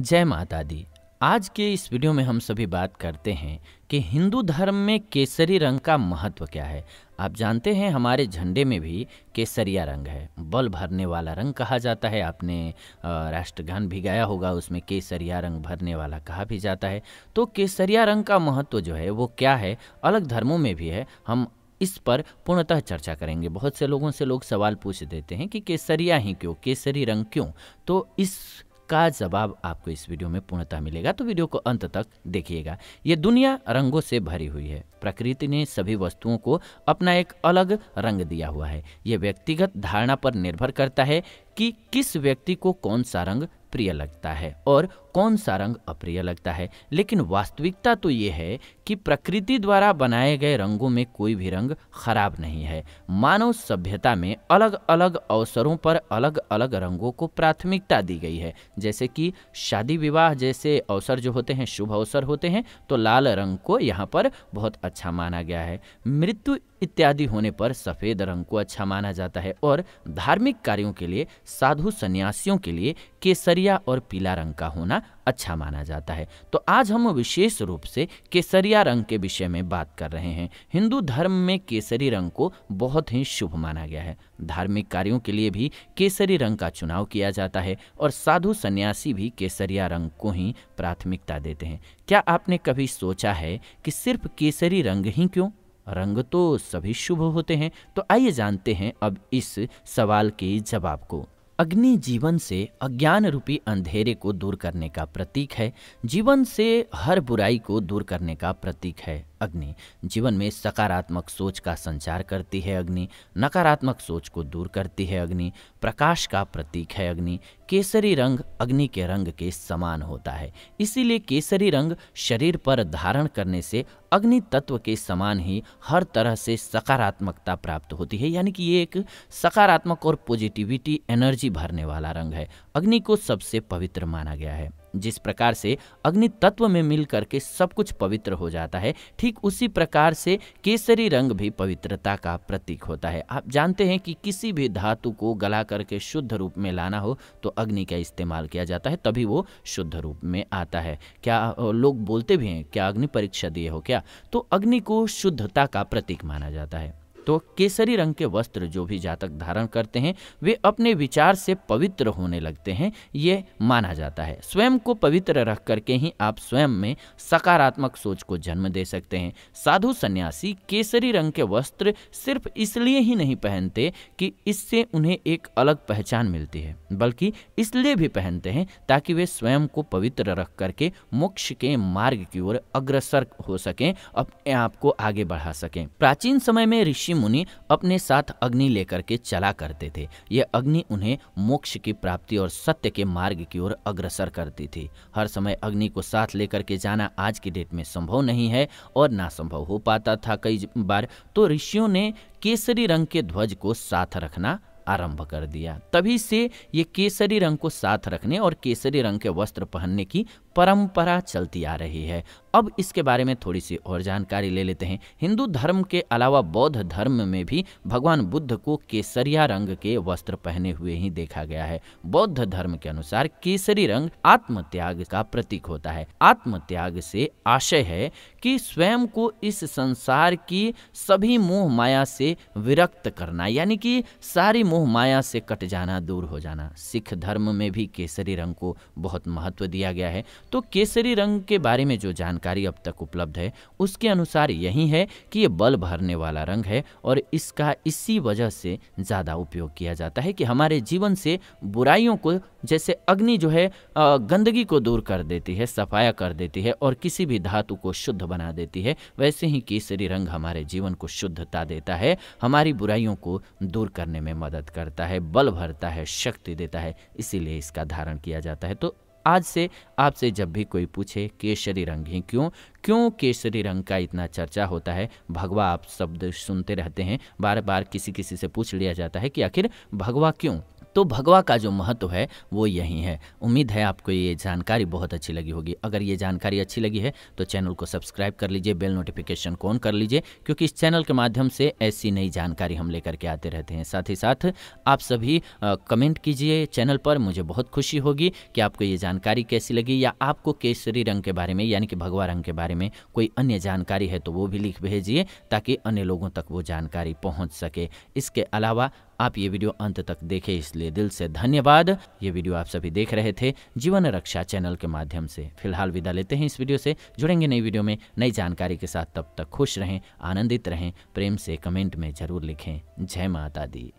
जय माता दी आज के इस वीडियो में हम सभी बात करते हैं कि हिंदू धर्म में केसरी रंग का महत्व क्या है आप जानते हैं हमारे झंडे में भी केसरिया रंग है बल भरने वाला रंग कहा जाता है आपने राष्ट्रगान भी गाया होगा उसमें केसरिया रंग भरने वाला कहा भी जाता है तो केसरिया रंग का महत्व जो है वो क्या है अलग धर्मों में भी है हम इस पर पूर्णतः चर्चा करेंगे बहुत से लोगों से लोग सवाल पूछ देते हैं कि केसरिया ही क्यों केसरी रंग क्यों तो इस का जवाब आपको इस वीडियो में पूर्णतः मिलेगा तो वीडियो को अंत तक देखिएगा ये दुनिया रंगों से भरी हुई है प्रकृति ने सभी वस्तुओं को अपना एक अलग रंग दिया हुआ है ये व्यक्तिगत धारणा पर निर्भर करता है कि किस व्यक्ति को कौन सा रंग प्रिय लगता है और कौन सा रंग अप्रिय लगता है लेकिन वास्तविकता तो ये है कि प्रकृति द्वारा बनाए गए रंगों में कोई भी रंग खराब नहीं है मानव सभ्यता में अलग अलग अवसरों पर अलग अलग रंगों को प्राथमिकता दी गई है जैसे कि शादी विवाह जैसे अवसर जो होते हैं शुभ अवसर होते हैं तो लाल रंग को यहाँ पर बहुत अच्छा माना गया है मृत्यु इत्यादि होने पर सफ़ेद रंग को अच्छा माना जाता है और धार्मिक कार्यों के लिए साधु सन्यासियों के लिए केसरिया और पीला रंग का होना करना अच्छा माना जाता है तो आज हम विशेष रूप से केसरिया रंग के विषय में बात कर रहे हैं हिंदू धर्म में केसरी रंग को बहुत ही शुभ माना गया है धार्मिक कार्यों के लिए भी केसरी रंग का चुनाव किया जाता है और साधु सन्यासी भी केसरिया रंग को ही प्राथमिकता देते हैं क्या आपने कभी सोचा है कि सिर्फ केसरी रंग ही क्यों रंग तो सभी शुभ होते हैं तो आइए जानते हैं अब इस सवाल के जवाब को अग्नि जीवन से अज्ञान रूपी अंधेरे को दूर करने का प्रतीक है जीवन से हर बुराई को दूर करने का प्रतीक है अग्नि जीवन में सकारात्मक सोच का संचार करती है अग्नि नकारात्मक सोच को दूर करती है अग्नि प्रकाश का प्रतीक है अग्नि केसरी रंग अग्नि के रंग के समान होता है इसीलिए केसरी रंग शरीर पर धारण करने से अग्नि तत्व के समान ही हर तरह से सकारात्मकता प्राप्त होती है यानी कि ये एक सकारात्मक और पॉजिटिविटी एनर्जी भरने वाला रंग है अग्नि को सबसे पवित्र माना गया है जिस प्रकार से अग्नि तत्व में मिल करके सब कुछ पवित्र हो जाता है ठीक उसी प्रकार से केसरी रंग भी पवित्रता का प्रतीक होता है आप जानते हैं कि किसी भी धातु को गला करके शुद्ध रूप में लाना हो तो अग्नि का इस्तेमाल किया जाता है तभी वो शुद्ध रूप में आता है क्या लोग बोलते भी हैं क्या अग्नि परीक्षा दिए हो क्या तो अग्नि को शुद्धता का प्रतीक माना जाता है तो केसरी रंग के वस्त्र जो भी जातक धारण करते हैं वे अपने विचार से पवित्र होने लगते हैं ये माना जाता है स्वयं को पवित्र रख करके ही आप स्वयं में सकारात्मक सोच को जन्म दे सकते हैं साधु सन्यासी केसरी रंग के वस्त्र सिर्फ इसलिए ही नहीं पहनते कि इससे उन्हें एक अलग पहचान मिलती है बल्कि इसलिए भी पहनते हैं ताकि वे स्वयं को पवित्र रख करके मोक्ष के मार्ग की ओर अग्रसर हो सकें अपने आप को आगे बढ़ा सकें प्राचीन समय में ऋषि मुनि अपने साथ अग्नि लेकर के चला करते थे यह अग्नि उन्हें मोक्ष की प्राप्ति और सत्य के मार्ग की ओर अग्रसर करती थी हर समय अग्नि को साथ लेकर के जाना आज की डेट में संभव नहीं है और ना संभव हो पाता था कई बार तो ऋषियों ने केसरी रंग के ध्वज को साथ रखना आरंभ कर दिया तभी से ये केसरी रंग को साथ रखने और केसरी रंग के वस्त्र पहनने की परंपरा चलती आ रही है अब इसके बारे में थोड़ी सी और जानकारी ले लेते हैं हिंदू धर्म के अलावा बौद्ध धर्म में भी भगवान बुद्ध को केसरिया रंग के वस्त्र पहने हुए ही देखा गया है बौद्ध धर्म के अनुसार केसरी रंग आत्मत्याग का प्रतीक होता है आत्मत्याग से आशय है कि स्वयं को इस संसार की सभी मोह माया से विरक्त करना यानी कि सारी मोह माया से कट जाना दूर हो जाना सिख धर्म में भी केसरी रंग को बहुत महत्व दिया गया है तो केसरी रंग के बारे में जो जानकारी अब तक उपलब्ध है उसके अनुसार यही है कि ये बल भरने वाला रंग है और इसका इसी वजह से ज़्यादा उपयोग किया जाता है कि हमारे जीवन से बुराइयों को जैसे अग्नि जो है गंदगी को दूर कर देती है सफाया कर देती है और किसी भी धातु को शुद्ध बना देती है वैसे ही केसरी रंग हमारे जीवन को शुद्धता देता है हमारी बुराइयों को दूर करने में मदद करता है बल भरता है शक्ति देता है इसीलिए इसका धारण किया जाता है तो आज से आपसे जब भी कोई पूछे केसरी रंग ही क्यों क्यों केसरी रंग का इतना चर्चा होता है भगवा आप शब्द सुनते रहते हैं बार बार किसी किसी से पूछ लिया जाता है कि आखिर भगवा क्यों तो भगवा का जो महत्व है वो यही है उम्मीद है आपको ये जानकारी बहुत अच्छी लगी होगी अगर ये जानकारी अच्छी लगी है तो चैनल को सब्सक्राइब कर लीजिए बेल नोटिफिकेशन को ऑन कर लीजिए क्योंकि इस चैनल के माध्यम से ऐसी नई जानकारी हम लेकर के आते रहते हैं साथ ही साथ आप सभी कमेंट कीजिए चैनल पर मुझे बहुत खुशी होगी कि आपको ये जानकारी कैसी लगी या आपको केसरी रंग के बारे में यानी कि भगवा रंग के बारे में कोई अन्य जानकारी है तो वो भी लिख भेजिए ताकि अन्य लोगों तक वो जानकारी पहुंच सके इसके अलावा आप ये वीडियो अंत तक देखे इसलिए दिल से धन्यवाद ये वीडियो आप सभी देख रहे थे जीवन रक्षा चैनल के माध्यम से फिलहाल विदा लेते हैं इस वीडियो से जुड़ेंगे नई वीडियो में नई जानकारी के साथ तब तक खुश रहें आनंदित रहें प्रेम से कमेंट में जरूर लिखें जय माता दी